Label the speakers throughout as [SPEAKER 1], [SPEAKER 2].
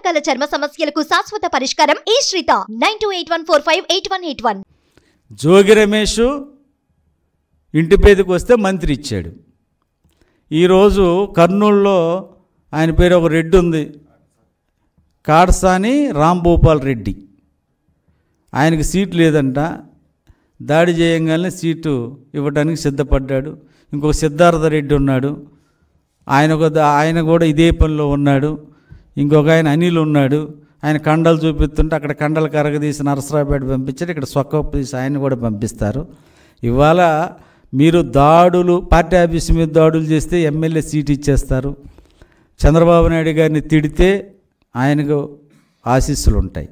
[SPEAKER 1] రకాల చర్మ సమస్యలకు శాశ్వత పరిష్కారం ఈ శ్రీత nine two eight one four five eight one eight one Jogi Ramesh ఇంటి పేదకు వస్తే మంత్రి ఇచ్చాడు ఈరోజు కర్నూలులో ఆయన పేరు ఒక రెడ్డి ఉంది కాడసాని రాంభూపాల్ రెడ్డి ఆయనకు సీట్ లేదంట దాడి చేయంగానే సీటు ఇవ్వడానికి సిద్ధపడ్డాడు ఇంకో సిద్ధార్థ రెడ్డి ఉన్నాడు ఆయన ఆయన కూడా ఇదే పనిలో ఉన్నాడు ఇంకొక ఆయన అనిల్ ఉన్నాడు ఆయన కండలు చూపిస్తుంటే అక్కడ కండలు కరగదీసి నరసరావుపేట పంపించారు ఇక్కడ సొక్క తీసి ఆయన కూడా పంపిస్తారు ఇవాళ మీరు దాడులు పార్టీ ఆఫీస్ మీద దాడులు చేస్తే ఎమ్మెల్యే సీట్ ఇచ్చేస్తారు చంద్రబాబు నాయుడు గారిని తిడితే ఆయనకు ఆశీస్సులు ఉంటాయి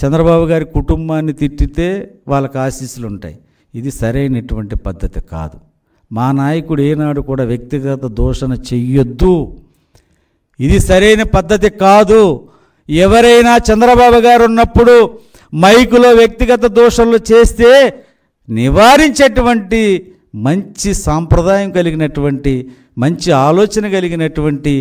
[SPEAKER 1] చంద్రబాబు గారి కుటుంబాన్ని తిట్టితే వాళ్ళకి ఆశీస్సులు ఉంటాయి ఇది సరైనటువంటి పద్ధతి కాదు మా నాయకుడు ఏనాడు కూడా వ్యక్తిగత దూషణ చెయ్యొద్దు ఇది సరైన పద్ధతి కాదు ఎవరైనా చంద్రబాబు గారు ఉన్నప్పుడు మైకులో వ్యక్తిగత దోషాలు చేస్తే నివారించేటువంటి మంచి సాంప్రదాయం కలిగినటువంటి మంచి ఆలోచన కలిగినటువంటి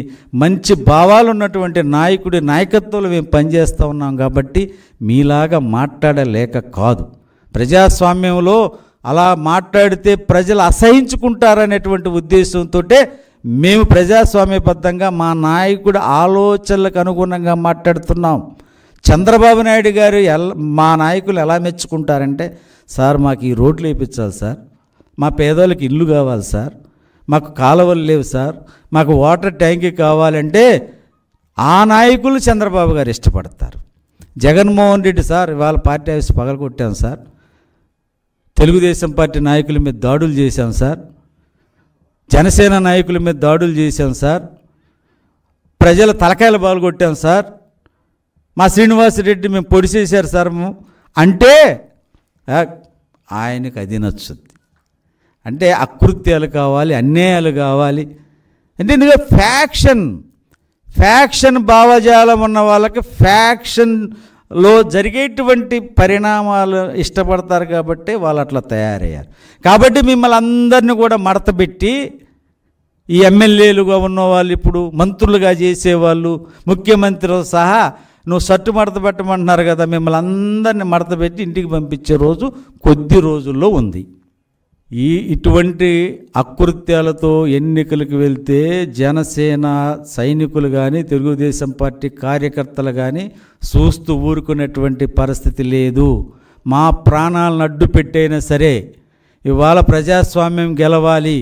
[SPEAKER 1] మంచి భావాలు ఉన్నటువంటి నాయకుడి నాయకత్వంలో మేము పనిచేస్తూ ఉన్నాం కాబట్టి మీలాగా మాట్లాడలేక కాదు ప్రజాస్వామ్యంలో అలా మాట్లాడితే ప్రజలు అసహించుకుంటారనేటువంటి ఉద్దేశంతో మేము ప్రజాస్వామ్యబద్ధంగా మా నాయకుడు ఆలోచనలకు అనుగుణంగా మాట్లాడుతున్నాం చంద్రబాబు నాయుడు గారు మా నాయకులు ఎలా మెచ్చుకుంటారంటే సార్ మాకు ఈ రోడ్లు వేయించాలి సార్ మా పేదోళ్ళకి ఇల్లు కావాలి సార్ మాకు కాలువలు లేవు సార్ మాకు వాటర్ ట్యాంక్ కావాలంటే ఆ నాయకులు చంద్రబాబు గారు ఇష్టపడతారు జగన్మోహన్ రెడ్డి సార్ ఇవాళ పార్టీ ఆఫీస్ పగలగొట్టాం సార్ తెలుగుదేశం పార్టీ నాయకుల మీద దాడులు చేశాం సార్ జనసేన నాయకుల మీద దాడులు చేశాం సార్ ప్రజల తలకాయలు బాలుగొట్టాం సార్ మా శ్రీనివాసరెడ్డి మేము చేశారు సార్ అంటే ఆయనకు అది నచ్చుద్ది అంటే అకృత్యాలు కావాలి అన్యాయాలు కావాలి అంటే ఇందుకే ఫ్యాక్షన్ ఫ్యాక్షన్ భావజాలం ఉన్న వాళ్ళకి ఫ్యాక్షన్ లో జరిగేటువంటి పరిణామాలు ఇష్టపడతారు కాబట్టి వాళ్ళు అట్లా తయారయ్యారు కాబట్టి మిమ్మల్ని అందరినీ కూడా మడతపెట్టి ఈ ఎమ్మెల్యేలుగా ఉన్నవాళ్ళు ఇప్పుడు మంత్రులుగా చేసేవాళ్ళు ముఖ్యమంత్రితో సహా నువ్వు సట్టు మడత పెట్టమంటున్నారు కదా మిమ్మల్ని అందరినీ మడతపెట్టి ఇంటికి పంపించే రోజు కొద్ది రోజుల్లో ఉంది ఈ ఇటువంటి అకృత్యాలతో ఎన్నికలకు వెళ్తే జనసేన సైనికులు కానీ తెలుగుదేశం పార్టీ కార్యకర్తలు కానీ చూస్తూ ఊరుకునేటువంటి పరిస్థితి లేదు మా ప్రాణాలను అడ్డు పెట్టైనా సరే ఇవాళ ప్రజాస్వామ్యం గెలవాలి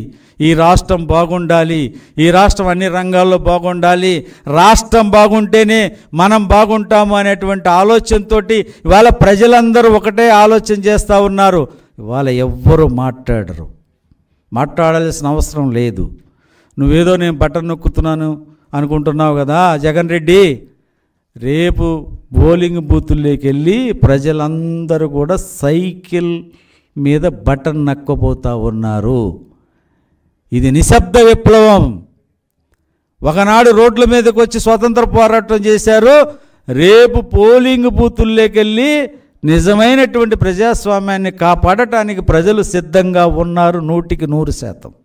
[SPEAKER 1] ఈ రాష్ట్రం బాగుండాలి ఈ రాష్ట్రం అన్ని రంగాల్లో బాగుండాలి రాష్ట్రం బాగుంటేనే మనం బాగుంటాము అనేటువంటి ఆలోచనతోటి ఇవాళ ప్రజలందరూ ఒకటే ఆలోచన చేస్తూ ఉన్నారు ఇవాళ ఎవ్వరు మాట్లాడరు మాట్లాడాల్సిన అవసరం లేదు నువ్వేదో నేను బట్టర్ నొక్కుతున్నాను అనుకుంటున్నావు కదా జగన్ రెడ్డి రేపు బౌలింగ్ బూతుల్లోకి వెళ్ళి ప్రజలందరూ కూడా సైకిల్ మీద బటన్ నక్కబోతూ ఉన్నారు ఇది నిశ్శబ్ద విప్లవం ఒకనాడు రోడ్ల మీదకి వచ్చి స్వతంత్ర పోరాటం చేశారు రేపు పోలింగ్ బూతుల్లోకి వెళ్ళి నిజమైనటువంటి ప్రజాస్వామ్యాన్ని కాపాడటానికి ప్రజలు సిద్ధంగా ఉన్నారు నూటికి నూరు శాతం